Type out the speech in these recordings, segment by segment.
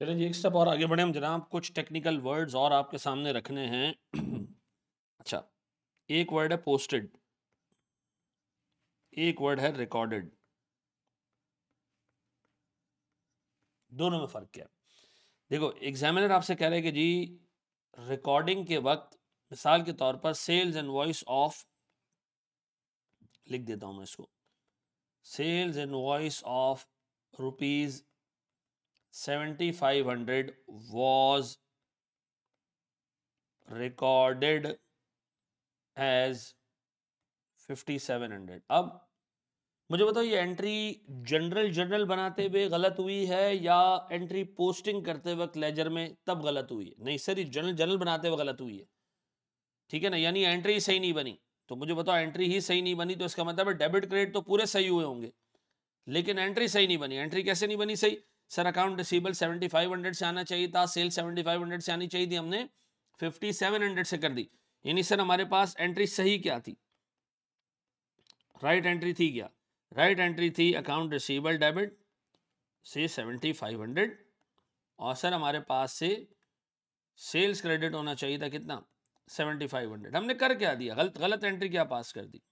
चलें जी एक स्टेप और आगे बढ़े हम जनाब कुछ टेक्निकल वर्ड्स और आपके सामने रखने हैं अच्छा एक वर्ड है पोस्टेड एक वर्ड है रिकॉर्डेड दोनों में फ़र्क क्या है देखो एग्जामिनर आपसे कह रहे हैं कि जी रिकॉर्डिंग के वक्त मिसाल के तौर पर सेल्स एंड वॉइस ऑफ लिख देता हूं मैं इसको sales invoice of rupees seventy five hundred was recorded as fifty seven hundred अब मुझे बताओ ये एंट्री जनरल जनरल बनाते हुए गलत हुई है या एंट्री पोस्टिंग करते वक्त लेजर में तब गलत हुई है नहीं सर ये जनरल जनरल बनाते हुए गलत हुई है ठीक है ना यानी एंट्री सही नहीं बनी तो मुझे बताओ एंट्री ही सही नहीं बनी तो इसका मतलब डेबिट क्रेडिट तो पूरे सही हुए होंगे लेकिन एंट्री सही नहीं बनी एंट्री कैसे नहीं बनी सही सर अकाउंट रिसीबल 7500 से आना चाहिए था सेल 7500 से आनी चाहिए थी हमने 5700 से कर दी यानी सर हमारे पास एंट्री सही क्या थी राइट right एंट्री थी क्या राइट right एंट्री थी अकाउंट रिसीबल डेबिट से 7500 और सर हमारे पास से सेल्स क्रेडिट होना चाहिए था कितना 7500 हमने कर क्या दिया गलत गलत एंट्री क्या पास कर दी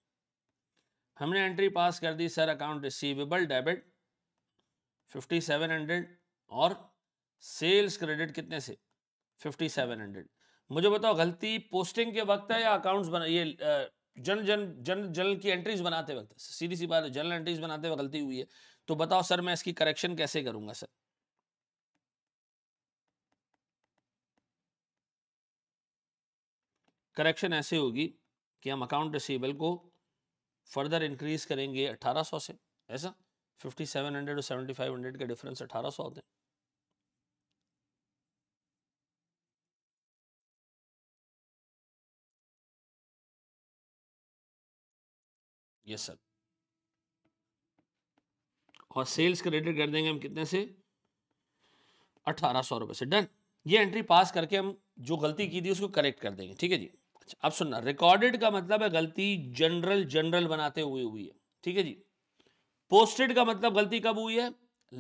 हमने एंट्री पास कर दी sir account receivable debit fifty seven hundred और सेल्स क्रेडिट कितने से फिफ्टी सेवन हंड्रेड मुझे बताओ गलती पोस्टिंग के वक्त है या अकाउंट्स बना ये जन जन जन जन की एंट्रीज बनाते वक्त सीधी सी बात है जनरल एंट्रीज बनाते वक्त गलती हुई है तो बताओ सर मैं इसकी करेक्शन कैसे करूंगा सर करेक्शन ऐसे होगी कि हम अकाउंट रिसीबल को फर्दर इंक्रीज करेंगे 1800 से ऐसा फिफ्टी सेवन हंड्रेड और सेवेंटी फाइव हंड्रेड का डिफरेंस अठारह सौ आते हैं यस सर और सेल्स क्रेडिट कर देंगे हम कितने से अठारह सौ रुपये से डन ये एंट्री पास करके हम जो गलती की थी उसको करेक्ट कर देंगे ठीक है जी अच्छा अब सुनना रिकॉर्डेड का मतलब है गलती जनरल जनरल बनाते हुए हुई है ठीक है जी पोस्टेड का मतलब गलती कब हुई है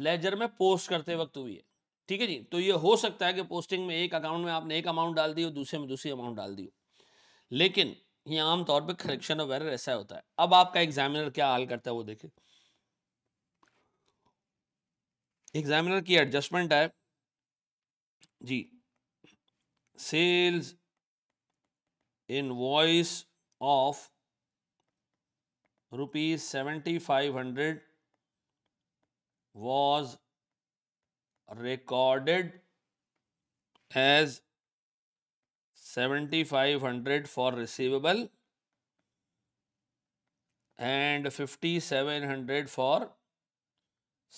लेजर में पोस्ट करते वक्त हुई है ठीक है जी तो ये हो सकता है कि पोस्टिंग में एक अकाउंट में आपने एक अमाउंट डाल दी हो दूसरे में दूसरी अमाउंट डाल दी हो लेकिन ये आमतौर पर करेक्शन ऑफ एरर ऐसा होता है अब आपका एग्जामिनर क्या हाल करता है वो देखे एग्जामिनर की एडजस्टमेंट है जी sales invoice of rupees seventy five hundred was recorded as seventy five hundred for receivable and fifty seven hundred for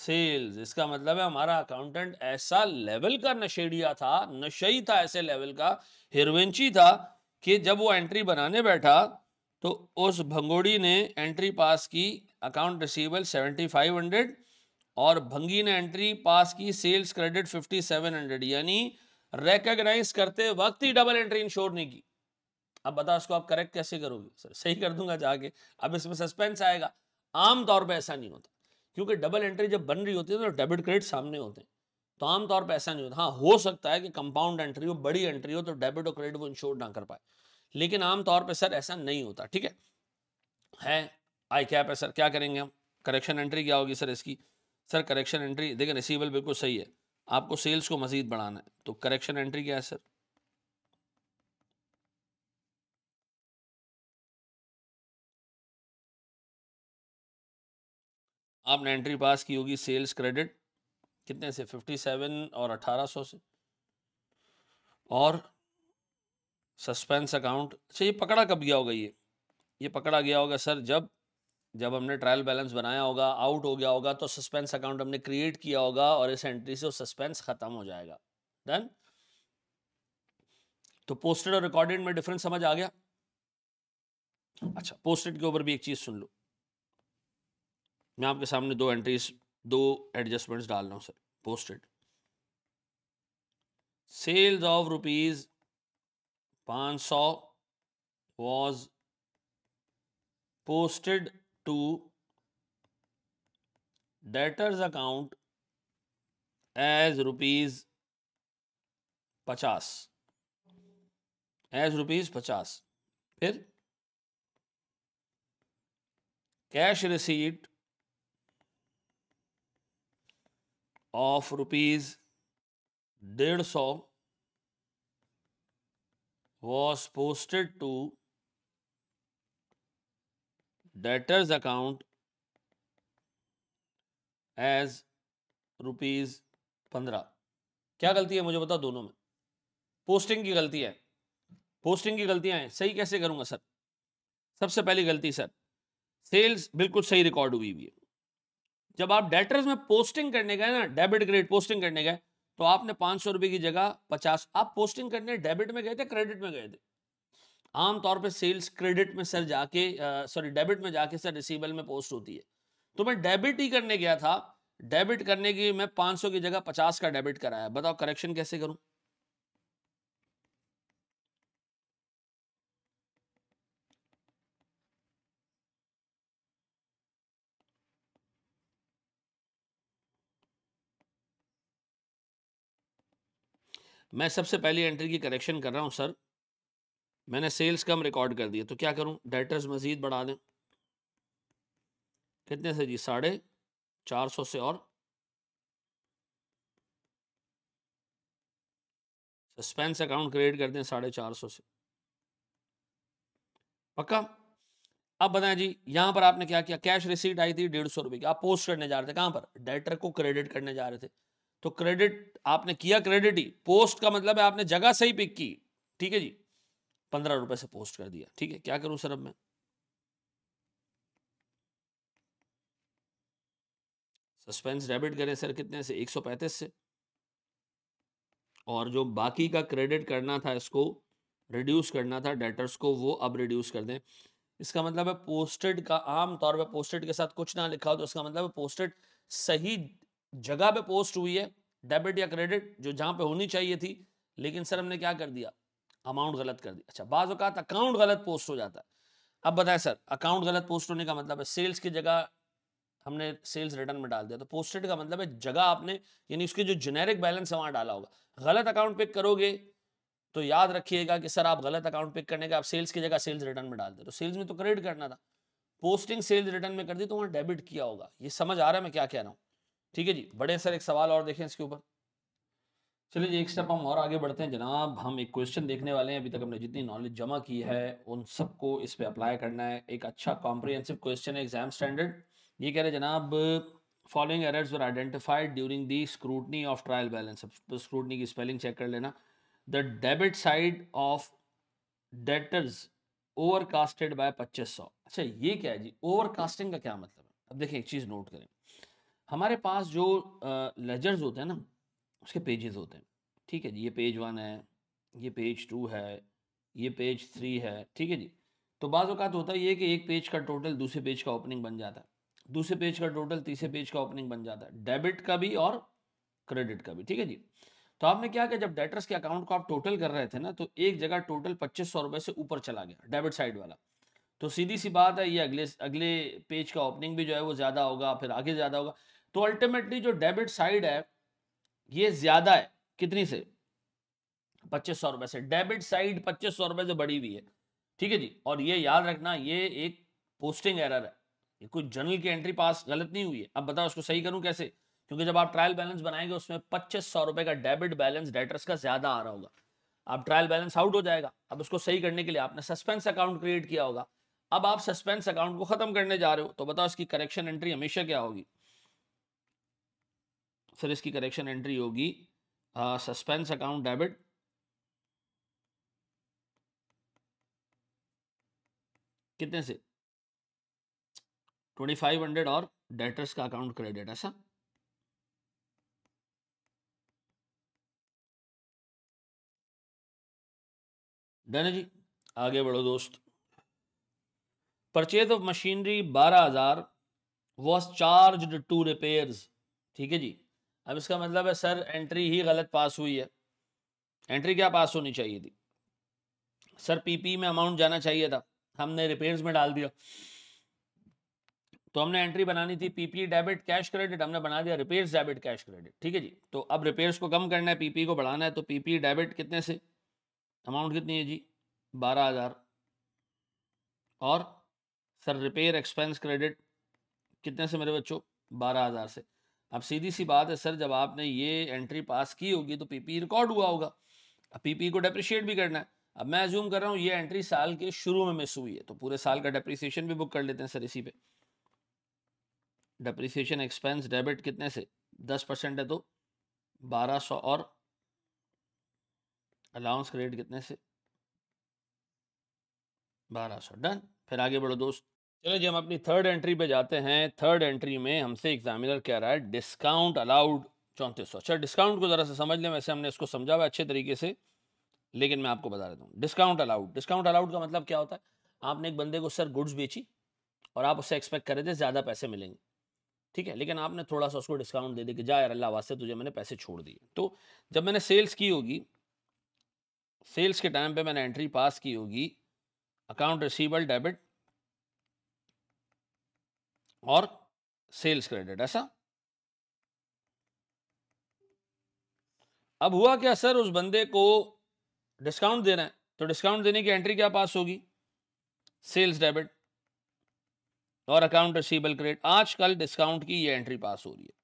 sales इसका मतलब है हमारा अकाउंटेंट ऐसा लेवल का नशेड़िया था नशे था ऐसे लेवल का हिरवेंची था कि जब वो एंट्री बनाने बैठा तो उस भंगोड़ी ने एंट्री पास की अकाउंट रिसीवेबल 7500 और भंगी ने एंट्री पास की सेल्स क्रेडिट 5700 यानी रेकग्नाइज करते वक्त ही डबल एंट्री इंश्योर नहीं की अब बता उसको आप करेक्ट कैसे करोगे सर सही कर दूंगा जाके अब इसमें सस्पेंस आएगा आमतौर पर ऐसा नहीं होता क्योंकि डबल एंट्री जब बन रही होती है तो डेबिट क्रेडिट सामने होते हैं तो आमतौर पर ऐसा नहीं होता हाँ हो सकता है कि कंपाउंड एंट्री हो बड़ी एंट्री हो तो डेबिट और क्रेडिट वो इंश्योर ना कर पाए लेकिन आमतौर पर सर ऐसा नहीं होता ठीक है है आई कैप है सर क्या करेंगे हम करेक्शन एंट्री क्या होगी सर इसकी सर करेक्शन एंट्री देखिए रिसीवेबल बिल्कुल सही है आपको सेल्स को मजीद बढ़ाना है तो करेक्शन एंट्री क्या है सर आपने एंट्री पास की होगी सेल्स क्रेडिट कितने से 57 और 1800 से और सस्पेंस अकाउंट अच्छा ये पकड़ा कब गया होगा ये ये पकड़ा गया होगा सर जब जब हमने ट्रायल बैलेंस बनाया होगा आउट हो गया होगा तो सस्पेंस अकाउंट हमने क्रिएट किया होगा और इस एंट्री से सस्पेंस खत्म हो जाएगा डन तो पोस्टेड और रिकॉर्डेड में डिफरेंस समझ आ गया अच्छा पोस्टेड के ऊपर भी एक चीज सुन लो मैं आपके सामने दो एंट्रीज दो एडजस्टमेंट्स डाल रहा हूँ sir posted sales of rupees Panshaw was posted to debtor's account as rupees 50 as rupees 50 फिर कैश रिसीट ऑफ रुपीज डेढ़ सौ was posted to debtors account as rupees 15 क्या गलती है मुझे बताओ दोनों में पोस्टिंग की गलती है पोस्टिंग की गलतियां हैं सही कैसे करूंगा सर सबसे पहली गलती सर सेल्स बिल्कुल सही रिकॉर्ड हुई हुई है जब आप डेटर्स में पोस्टिंग करने गए ना डेबिट क्रेडिट पोस्टिंग करने गए तो आपने पांच सौ रुपए की जगह पचास आप पोस्टिंग करने डेबिट में गए थे क्रेडिट में गए थे आमतौर पे सेल्स क्रेडिट में सर जाके सॉरी डेबिट में जाके सर रिसीवल में पोस्ट होती है तो मैं डेबिट ही करने गया था डेबिट करने की मैं 500 की जगह 50 का डेबिट कराया बताओ करेक्शन कैसे करूं मैं सबसे पहली एंट्री की करेक्शन कर रहा हूँ सर मैंने सेल्स कम रिकॉर्ड कर दिया तो क्या करूँ डेटर्स मज़ीद बढ़ा दें कितने से जी साढ़े चार सौ से और सस्पेंस अकाउंट क्रिएट कर दें साढ़े चार सौ से पक्का अब बताएं जी यहां पर आपने क्या किया कैश रिसीट आई थी डेढ़ सौ रुपए की आप पोस्ट करने जा रहे थे कहां पर डेटर को क्रेडिट करने जा रहे थे तो क्रेडिट आपने किया क्रेडिट ही पोस्ट का मतलब है आपने जगह सही पिक की ठीक है जी पंद्रह रुपए से पोस्ट कर दिया ठीक है क्या करूं सर अब मैं सस्पेंस डेबिट करें सर कितने से एक सौ पैंतीस से और जो बाकी का क्रेडिट करना था इसको रिड्यूस करना था डेटर्स को वो अब रिड्यूस कर दें इसका मतलब है पोस्टेड का आम तौर पे पोस्टेड के साथ कुछ ना लिखा हो तो इसका मतलब है पोस्टेड सही जगह पे पोस्ट हुई है डेबिट या क्रेडिट जो जहां पे होनी चाहिए थी लेकिन सर हमने क्या कर दिया अमाउंट गलत कर दिया अच्छा बाज अकाउंट गलत पोस्ट हो जाता है अब बताएं सर अकाउंट गलत पोस्ट होने का मतलब है सेल्स की जगह हमने सेल्स रिटर्न में डाल दिया तो पोस्टेड का मतलब है जगह आपने यानी उसके जो जेनेरिक बैलेंस है वहाँ डाला होगा गलत अकाउंट पिक करोगे तो याद रखिएगा कि सर आप गलत अकाउंट पिक करने के आप सेल्स की जगह सेल्स रिटर्न में डाल दे तो सेल्स में तो क्रेडिट करना था पोस्टिंग सेल्स रिटर्न में कर दी तो वहाँ डेबिट किया होगा ये समझ आ रहा है मैं क्या कह रहा हूँ ठीक है जी बड़े सर एक सवाल और देखें इसके ऊपर चलिए जी एक स्टेप हम और आगे बढ़ते हैं जनाब हम एक क्वेश्चन देखने वाले हैं अभी तक हमने जितनी नॉलेज जमा की है उन सबको इस पर अप्लाई करना है एक अच्छा कॉम्प्रिहेंसिव क्वेश्चन है एग्जाम स्टैंडर्ड ये कह रहे जनाब following errors were identified during the scrutiny of trial balance scrutiny की स्पेलिंग चेक कर लेना the debit side of debtors casted by पच्चीस सौ अच्छा ये क्या है जी ओवरकास्टिंग का क्या मतलब है अब देखिए एक चीज़ नोट करें हमारे पास जो लेजर्स होते हैं ना उसके पेजेस होते हैं ठीक है जी ये पेज वन है ये पेज टू है ये पेज थ्री है ठीक है जी तो बाज़ अवत होता है ये कि एक पेज का टोटल दूसरे पेज का ओपनिंग बन जाता है दूसरे पेज का टोटल तीसरे पेज का ओपनिंग बन जाता है डेबिट का भी और क्रेडिट का भी ठीक है जी तो आपने क्या किया जब डेटर्स के अकाउंट को आप टोटल कर रहे थे ना तो एक जगह टोटल पच्चीस सौ रुपए से ऊपर चला गया डेबिट साइड वाला तो सीधी सी बात है ये अगले अगले पेज का ओपनिंग भी जो है वो ज़्यादा होगा फिर आगे ज़्यादा होगा तो अल्टीमेटली जो डेबिट साइड है ये ज्यादा है कितनी से पच्चीस सौ रुपए से डेबिट साइड पच्चीस सौ रुपए से बढ़ी हुई है ठीक है जी और ये याद रखना ये एक पोस्टिंग एरर है ये कोई जनरल की एंट्री पास गलत नहीं हुई है अब बताओ उसको सही करूं कैसे क्योंकि जब आप ट्रायल बैलेंस बनाएंगे उसमें पच्चीस सौ रुपए का डेबिट बैलेंस डेटर्स का ज्यादा आ रहा होगा अब ट्रायल बैलेंस आउट हो जाएगा अब उसको सही करने के लिए आपने सस्पेंस अकाउंट क्रिएट किया होगा अब आप सस्पेंस अकाउंट को खत्म करने जा रहे हो तो बताओ इसकी करेक्शन एंट्री हमेशा क्या होगी फिर इसकी करेक्शन एंट्री होगी सस्पेंस अकाउंट डेबिट कितने से ट्वेंटी फाइव हंड्रेड और डेटर्स का अकाउंट क्रेडिट ऐसा डन जी आगे बढ़ो दोस्त परचेज ऑफ मशीनरी बारह हजार वॉज चार्ज टू रिपेयर्स ठीक है जी अब इसका मतलब है सर एंट्री ही गलत पास हुई है एंट्री क्या पास होनी चाहिए थी सर पीपी में अमाउंट जाना चाहिए था हमने रिपेयर्स में डाल दिया तो हमने एंट्री बनानी थी पीपी डेबिट कैश क्रेडिट हमने बना दिया रिपेयर्स डेबिट कैश क्रेडिट ठीक है जी तो अब रिपेयर्स को कम करना है पीपी को बढ़ाना है तो पीपी डेबिट कितने से अमाउंट कितनी है जी बारह हज़ार और सर रिपेयर एक्सपेंस क्रेडिट कितने से मेरे बच्चों बारह हज़ार से अब सीधी सी बात है सर जब आपने ये एंट्री पास की होगी तो पीपी रिकॉर्ड हुआ होगा अब पीपी को डेप्रिशिएट भी करना है अब मैं एज्यूम कर रहा हूँ ये एंट्री साल के शुरू में मिस हुई है तो पूरे साल का डेप्रिसिएशन भी बुक कर लेते हैं सर इसी पे डेप्रिसिएशन एक्सपेंस डेबिट कितने से दस परसेंट है तो बारह सौ और अलाउंस क्रेडिट कितने से बारह सौ डन फिर आगे बढ़ो दोस्त चलो जी हम अपनी थर्ड एंट्री पे जाते हैं थर्ड एंट्री में हमसे एग्जामिनर कह रहा है डिस्काउंट अलाउड चौंतीस सौ अच्छा डिस्काउंट को ज़रा से समझ लें वैसे हमने इसको समझा हुआ अच्छे तरीके से लेकिन मैं आपको बता देता हूँ डिस्काउंट अलाउड डिस्काउंट अलाउड का मतलब क्या होता है आपने एक बंदे को सर गुड्स बेची और आप उससे एक्सपेक्ट कर रहे थे ज़्यादा पैसे मिलेंगे ठीक है लेकिन आपने थोड़ा सा उसको डिस्काउंट दे दिया कि जा यार अल्लाह वास्ते तुझे मैंने पैसे छोड़ दिए तो जब मैंने सेल्स की होगी सेल्स के टाइम पे मैंने एंट्री पास की होगी अकाउंट रिसीवल डेबिट और सेल्स क्रेडिट ऐसा अब हुआ क्या सर उस बंदे को डिस्काउंट देना है तो डिस्काउंट देने की एंट्री क्या पास होगी सेल्स डेबिट और अकाउंट रिसीबल क्रेडिट आजकल डिस्काउंट की ये एंट्री पास हो रही है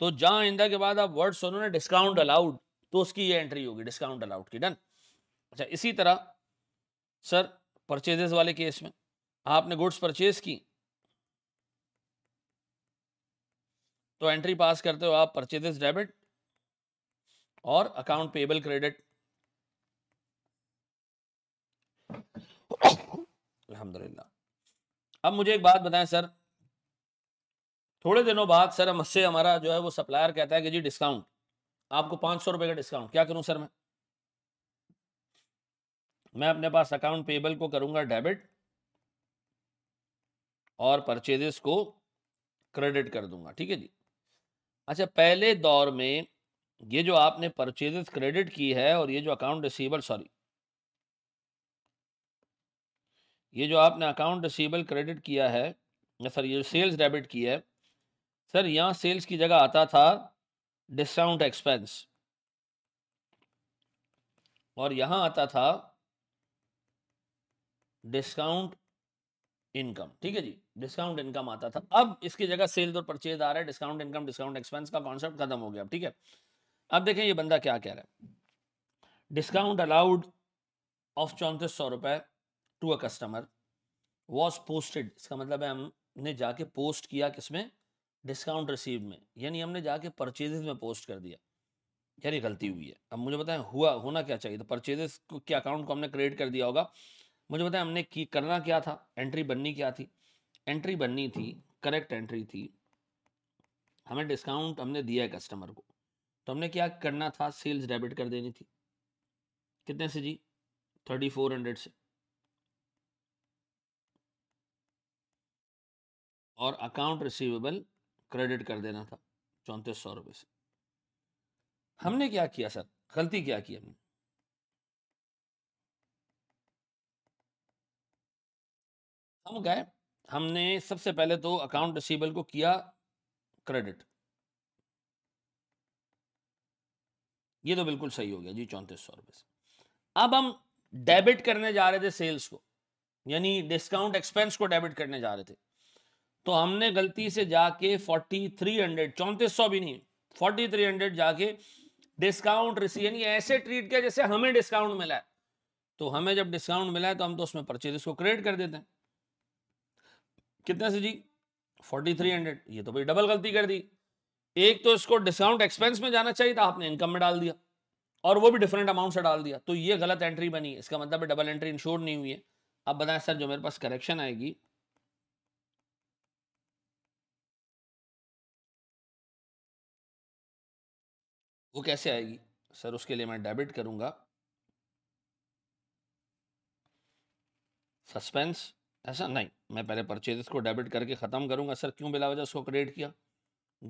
तो जहां इंदा के बाद आप वर्ड सुनो ना डिस्काउंट अलाउड तो उसकी ये एंट्री होगी डिस्काउंट अलाउड की डन अच्छा इसी तरह सर परचेजेस वाले केस में आपने गुड्स परचेज की तो एंट्री पास करते हो आप परचेजेस डेबिट और अकाउंट पेबल क्रेडिट अलहमदुल्ला अब मुझे एक बात बताएं सर थोड़े दिनों बाद सर मुझसे हमारा जो है वो सप्लायर कहता है कि जी डिस्काउंट आपको पांच सौ रुपए का डिस्काउंट क्या करूं सर मैं मैं अपने पास अकाउंट पेबल को करूंगा डेबिट और परचेजेस को क्रेडिट कर दूंगा ठीक है जी अच्छा पहले दौर में ये जो आपने परचेजेस क्रेडिट की है और ये जो अकाउंट रिसीबल सॉरी ये जो आपने अकाउंट रिसीबल क्रेडिट किया है सर ये सेल्स डेबिट की है सर यहाँ सेल्स की जगह आता था डिस्काउंट एक्सपेंस और यहाँ आता था डिस्काउंट इनकम ठीक है जी डिस्काउंट इनकम आता था अब इसकी जगह सेल्स और परचेज आ रहा है डिस्काउंट इनकम डिस्काउंट एक्सपेंस का कॉन्सेप्ट खत्म हो गया ठीक है अब देखें ये बंदा क्या कह रहा है डिस्काउंट अलाउड ऑफ चौंतीस सौ रुपए to a customer was posted इसका मतलब है हमने जाके पोस्ट किया किसमें डिस्काउंट रिसीव में यानी हमने जाके परचेजेस में पोस्ट कर दिया यार ये गलती हुई है अब मुझे बताएं हुआ होना क्या चाहिए तो परचेजेस को क्या अकाउंट को हमने क्रिएट कर दिया होगा मुझे बताएं हमने की करना क्या था एंट्री बननी क्या थी एंट्री बननी थी करेक्ट एंट्री थी हमें डिस्काउंट हमने दिया है कस्टमर को तो हमने क्या करना था सेल्स डेबिट कर देनी थी कितने से जी थर्टी फोर हंड्रेड से और अकाउंट रिसीवेबल क्रेडिट कर देना था चौंतीस सौ रुपये से हमने क्या किया सर गलती क्या की हमने हम गए हमने सबसे पहले तो अकाउंट रिसीबल को किया क्रेडिट ये तो बिल्कुल सही हो गया जी चौंतीस सौ से अब हम डेबिट करने जा रहे थे सेल्स को यानी डिस्काउंट एक्सपेंस को डेबिट करने जा रहे थे तो हमने गलती से जाके फोर्टी थ्री हंड्रेड चौंतीस सौ भी नहीं फोर्टी थ्री हंड्रेड जाके डिस्काउंट रिसीव यानी ऐसे ट्रीट किया जैसे हमें डिस्काउंट मिला है तो हमें जब डिस्काउंट मिला है तो हम तो उसमें परचेज को क्रेडिट कर देते हैं कितने से जी फोर्टी थ्री हंड्रेड ये तो भाई डबल गलती कर दी एक तो इसको डिस्काउंट एक्सपेंस में जाना चाहिए था आपने इनकम में डाल दिया और वो भी डिफरेंट अमाउंट से डाल दिया तो ये गलत एंट्री बनी इसका मतलब डबल एंट्री इंश्योर नहीं हुई है अब बताएं सर जो मेरे पास करेक्शन आएगी वो कैसे आएगी सर उसके लिए मैं डेबिट करूंगा सस्पेंस ऐसा नहीं मैं पहले परचेज को डेबिट करके ख़त्म करूँगा सर क्यों बिलावजा उसको क्रेडिट किया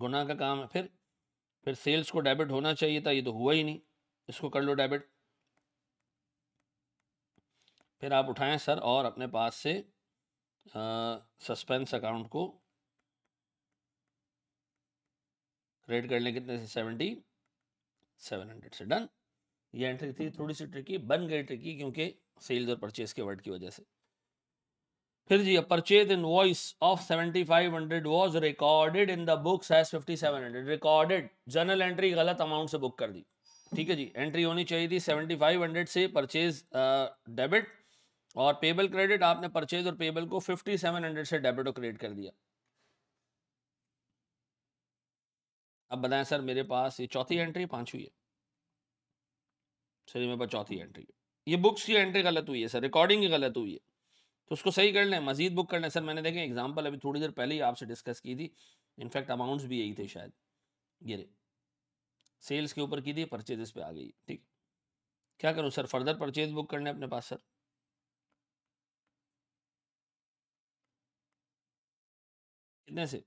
गुना का काम है फिर फिर सेल्स को डेबिट होना चाहिए था ये तो हुआ ही नहीं इसको कर लो डेबिट फिर आप उठाएं सर और अपने पास से सस्पेंस अकाउंट को क्रेडिट कर लें कितने से सेवेंटी सेवन हंड्रेड से डन ये एंट्री थी हम्म। थोड़ी सी ट्रिकी बन गई ट्रिकी क्योंकि सेल्स और परचेज के वर्ड की वजह से फिर जी purchase invoice of five hundred was recorded in the books as hundred recorded journal entry गलत अमाउंट से बुक कर दी ठीक है जी एंट्री होनी चाहिए थी फाइव हंड्रेड से परचेज डेबिट और पेबल क्रेडिट आपने परचेज और पेबल को फिफ्टी सेवन हंड्रेड से डेबिट और क्रेडिट कर दिया अब बताएं सर मेरे पास ये चौथी एंट्री पांचवी है सर मेरे पास चौथी एंट्री है ये बुक्स की एंट्री गलत हुई है सर रिकॉर्डिंग ही गलत हुई है तो उसको सही कर लें मजीद बुक कर लें सर मैंने देखें एग्जाम्पल अभी थोड़ी देर पहले ही आपसे डिस्कस की थी इनफैक्ट अमाउंट्स भी यही थे शायद गिरे सेल्स के ऊपर की थी परचेजेस पे आ गई ठीक क्या करूँ सर फर्दर परचेज बुक करने अपने पास सर कितने से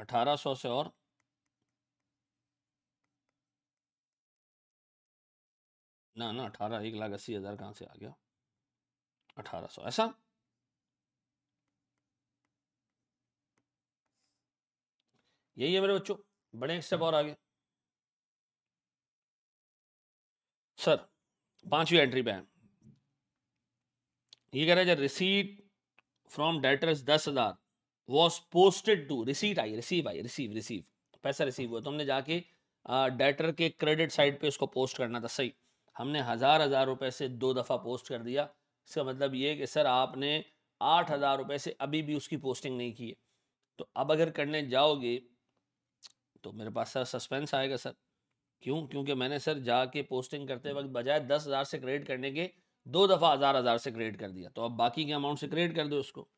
अठारह सौ से और ना ना अठारह एक लाख अस्सी हज़ार कहाँ से आ गया सौ ऐसा यही है मेरे बच्चों बड़े एक स्टेप हम्म। और आगे सर पांचवी एंट्री पे है ये कह रहा है रिसीट फ्रॉम डेटर्स दस हजार was posted to receipt I receive I receive receive पैसा रिसीव हुआ तो हमने जाके डेटर के क्रेडिट साइड पे उसको पोस्ट करना था सही हमने हजार हजार रुपए से दो दफा पोस्ट कर दिया इसका मतलब ये कि सर आपने आठ हज़ार रुपये से अभी भी उसकी पोस्टिंग नहीं की है तो अब अगर करने जाओगे तो मेरे पास सर सस्पेंस आएगा सर क्यों क्योंकि मैंने सर जाके पोस्टिंग करते वक्त बजाय दस हज़ार से क्रेडिट करने के दो दफ़ा हज़ार हज़ार से क्रेडिट कर दिया तो अब बाकी के अमाउंट से क्रेडिट कर दो उसको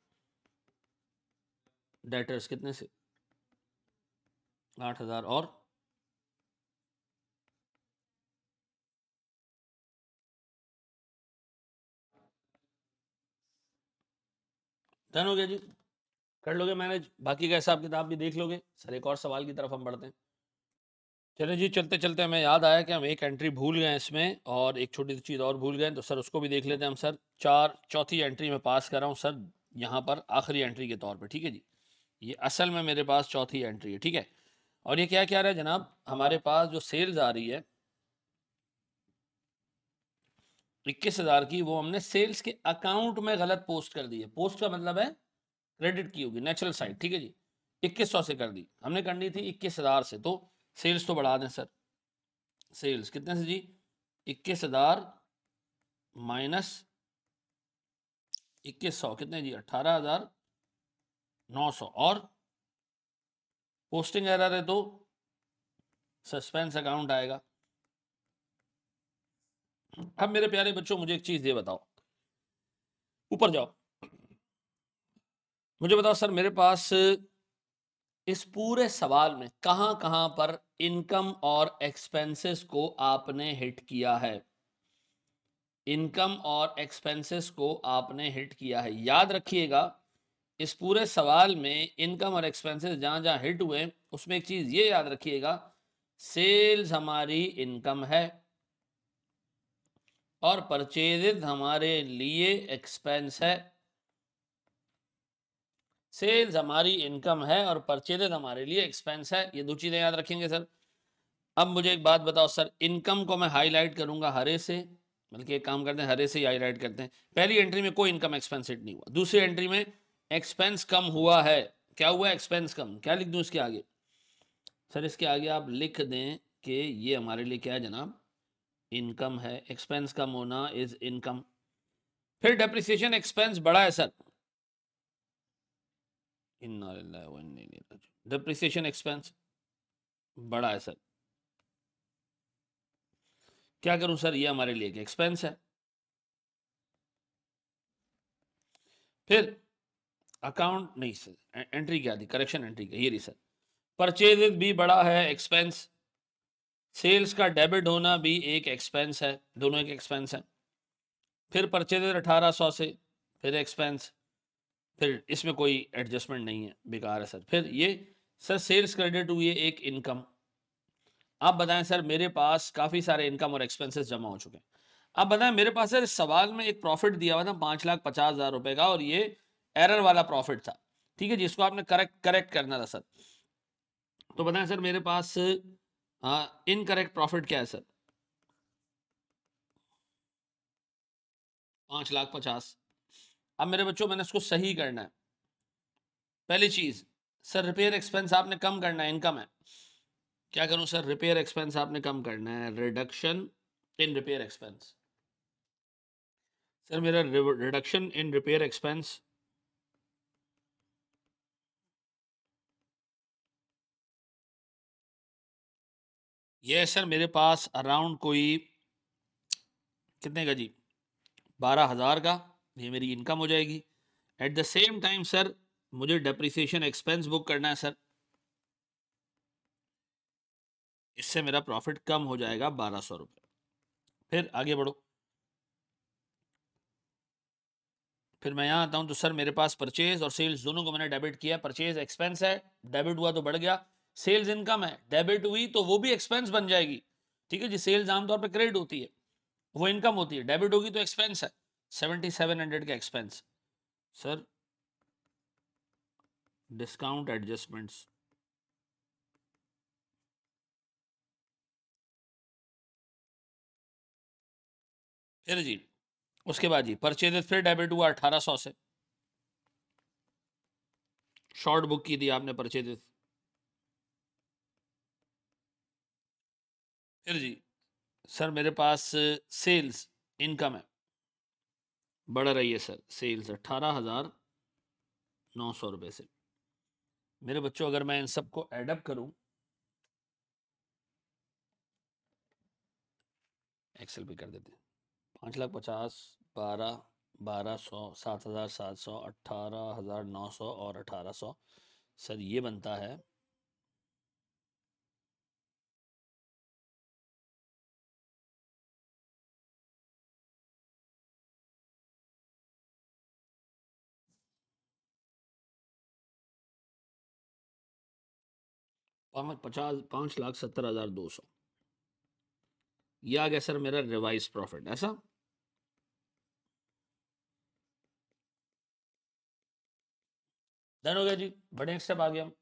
डेटर्स कितने से आठ हज़ार और डन हो गया जी कर लोगे मैनेज बाकी का हिसाब किताब भी देख लोगे सर एक और सवाल की तरफ हम बढ़ते हैं चलो जी चलते चलते हमें याद आया कि हम एक एंट्री भूल गए इसमें और एक छोटी सी चीज़ और भूल गए तो सर उसको भी देख लेते हैं हम सर चार चौथी एंट्री में पास कर रहा हूँ सर यहाँ पर आखिरी एंट्री के तौर पर ठीक है जी ये असल में मेरे पास चौथी एंट्री है ठीक है और ये क्या क्या रहा है जनाब हमारे पास जो सेल्स आ रही है इक्कीस हज़ार की वो हमने सेल्स के अकाउंट में गलत पोस्ट कर दी है पोस्ट का मतलब है क्रेडिट की होगी नेचुरल साइड ठीक है जी इक्कीस सौ से कर दी हमने करनी थी इक्कीस हज़ार से तो सेल्स तो बढ़ा दें सर सेल्स कितने से जी इक्कीस हज़ार माइनस इक्कीस सौ कितने जी अट्ठारह हज़ार नौ सौ और पोस्टिंग एरर है तो सस्पेंस अकाउंट आएगा अब मेरे प्यारे बच्चों मुझे एक चीज ये बताओ ऊपर जाओ मुझे बताओ सर मेरे पास इस पूरे सवाल में कहां कहां पर इनकम और एक्सपेंसेस को आपने हिट किया है इनकम और एक्सपेंसेस को आपने हिट किया है याद रखिएगा इस पूरे सवाल में इनकम और एक्सपेंसेस जहां जहां हिट हुए उसमें एक चीज ये याद रखिएगा सेल्स हमारी इनकम है और परचेज हमारे लिए एक्सपेंस है सेल्स हमारी इनकम है और परचेज हमारे लिए एक्सपेंस है ये दो चीज़ें याद रखेंगे सर अब मुझे एक बात बताओ सर इनकम को मैं हाईलाइट करूंगा हरे से बल्कि एक काम करते हैं हरे से ही हाईलाइट करते हैं पहली एंट्री में कोई इनकम एक्सपेंस हिट नहीं हुआ दूसरी एंट्री में एक्सपेंस कम हुआ है क्या हुआ एक्सपेंस कम क्या लिख दूँ इसके आगे सर इसके आगे आप लिख दें कि ये हमारे लिए क्या है जनाब इनकम है एक्सपेंस कम होना इज इनकम फिर डेप्रिसिएशन एक्सपेंस बढ़ा है सर डेप्रिसिएशन एक्सपेंस बड़ा है सर क्या करूं सर ये हमारे लिए एक्सपेंस है फिर अकाउंट नहीं सर एंट्री क्या थी करेक्शन एंट्री क्या ये रही सर परचेज भी बड़ा है एक्सपेंस सेल्स का डेबिट होना भी एक एक्सपेंस है दोनों एक एक्सपेंस है फिर परचेज अठारह सौ से फिर एक्सपेंस फिर इसमें कोई एडजस्टमेंट नहीं है बेकार है सर फिर ये सर सेल्स क्रेडिट हुई है एक इनकम आप बताएं सर मेरे पास काफ़ी सारे इनकम और एक्सपेंसेस जमा हो चुके हैं आप बताएं मेरे पास सर इस सवाल में एक प्रॉफिट दिया हुआ था पाँच लाख पचास हज़ार रुपये का और ये एरर वाला प्रॉफिट था ठीक है जिसको आपने करेक्ट करेक्ट करना था सर तो बताएं सर मेरे पास इनकरेक्ट हाँ, प्रॉफिट क्या है सर पांच लाख पचास अब मेरे बच्चों मैंने इसको सही करना है पहली चीज सर रिपेयर एक्सपेंस आपने कम करना है इनकम है क्या करूं सर रिपेयर एक्सपेंस आपने कम करना है reduction in repair expense sir मेरा रिडक्शन इन रिपेयर एक्सपेंस ये सर मेरे पास अराउंड कोई कितने का जी बारह हज़ार का ये मेरी इनकम हो जाएगी at the same time sir मुझे डेप्रिसिएशन एक्सपेंस बुक करना है सर इससे मेरा प्रॉफिट कम हो जाएगा बारह सौ रुपये फिर आगे बढ़ो फिर मैं यहाँ आता हूँ तो सर मेरे पास परचेज और सेल्स दोनों को मैंने डेबिट किया परचेज एक्सपेंस है डेबिट हुआ तो बढ़ गया सेल्स इनकम है डेबिट हुई तो वो भी एक्सपेंस बन जाएगी ठीक है जी सेल्स आमतौर पर क्रेडिट होती है वो इनकम होती है डेबिट होगी तो एक्सपेंस है सेवेंटी सेवन हंड्रेड का एक्सपेंस सर डिस्काउंट एडजस्टमेंट्स फिर जी उसके बाद जी परचेज फिर डेबिट हुआ अठारह सौ से शॉर्ट बुक की थी आपने परचेजेस फिर जी सर मेरे पास सेल्स इनकम है बढ़ रही है सर सेल्स अट्ठारह हज़ार नौ सौ रुपये से मेरे बच्चों अगर मैं इन सबको एडअप करूं एक्सेल भी कर देते हैं पाँच लाख पचास बारह बारह सौ सात हज़ार सात सौ अट्ठारह हज़ार नौ सौ और अठारह सौ सर ये बनता है पाँच पचास पाँच लाख सत्तर हज़ार दो सौ यह आ गया सर मेरा रिवाइज प्रॉफिट ऐसा धन हो गया जी बड़े स्टेप आ गया हम